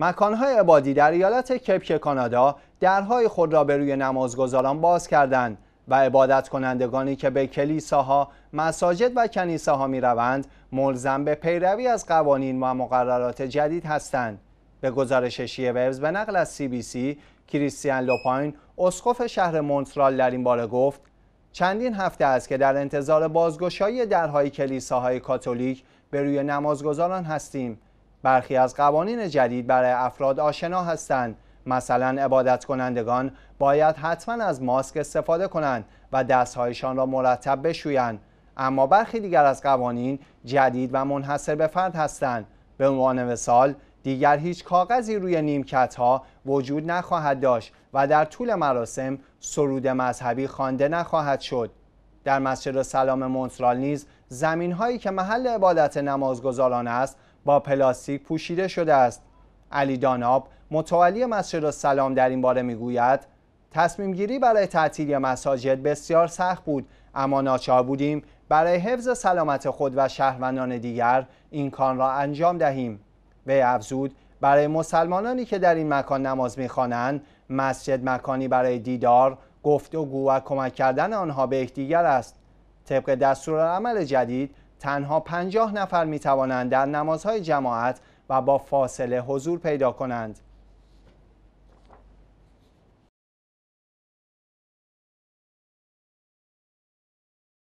مکانهای عبادی در ایالت کپک کانادا درهای خود را به روی نمازگزاران باز کردند و عبادت کنندگانی که به کلیساها، مساجد و کنیساها می روند ملزم به پیروی از قوانین و مقررات جدید هستند. به گزارش شیوز به نقل از سی بی سی، کریستیان لوپاین، اسقف شهر مونترال در این باره گفت چندین هفته است که در انتظار بازگشایی درهای کلیساهای کاتولیک به روی نمازگزاران هستیم برخی از قوانین جدید برای افراد آشنا هستند مثلا عبادت کنندگان باید حتما از ماسک استفاده کنند و دستهایشان را مرتب بشویند اما برخی دیگر از قوانین جدید و منحصر به فرد هستند به عنوان مثال دیگر هیچ کاغذی روی نیمکت ها وجود نخواهد داشت و در طول مراسم سرود مذهبی خوانده نخواهد شد در مسجد سلام مونترال نیز زمین هایی که محل عبادت نمازگزاران است با پلاستیک پوشیده شده است علی داناب متولی مسجد السلام در این باره میگوید تصمیم گیری برای تعطیلی مساجد بسیار سخت بود اما ناچار بودیم برای حفظ سلامت خود و شهروندان دیگر این کار را انجام دهیم وی افزود برای مسلمانانی که در این مکان نماز میخوانند مسجد مکانی برای دیدار گفتگو و, و کمک کردن آنها به یکدیگر است طبق عمل جدید تنها پنجاه نفر می توانند در نمازهای جماعت و با فاصله حضور پیدا کنند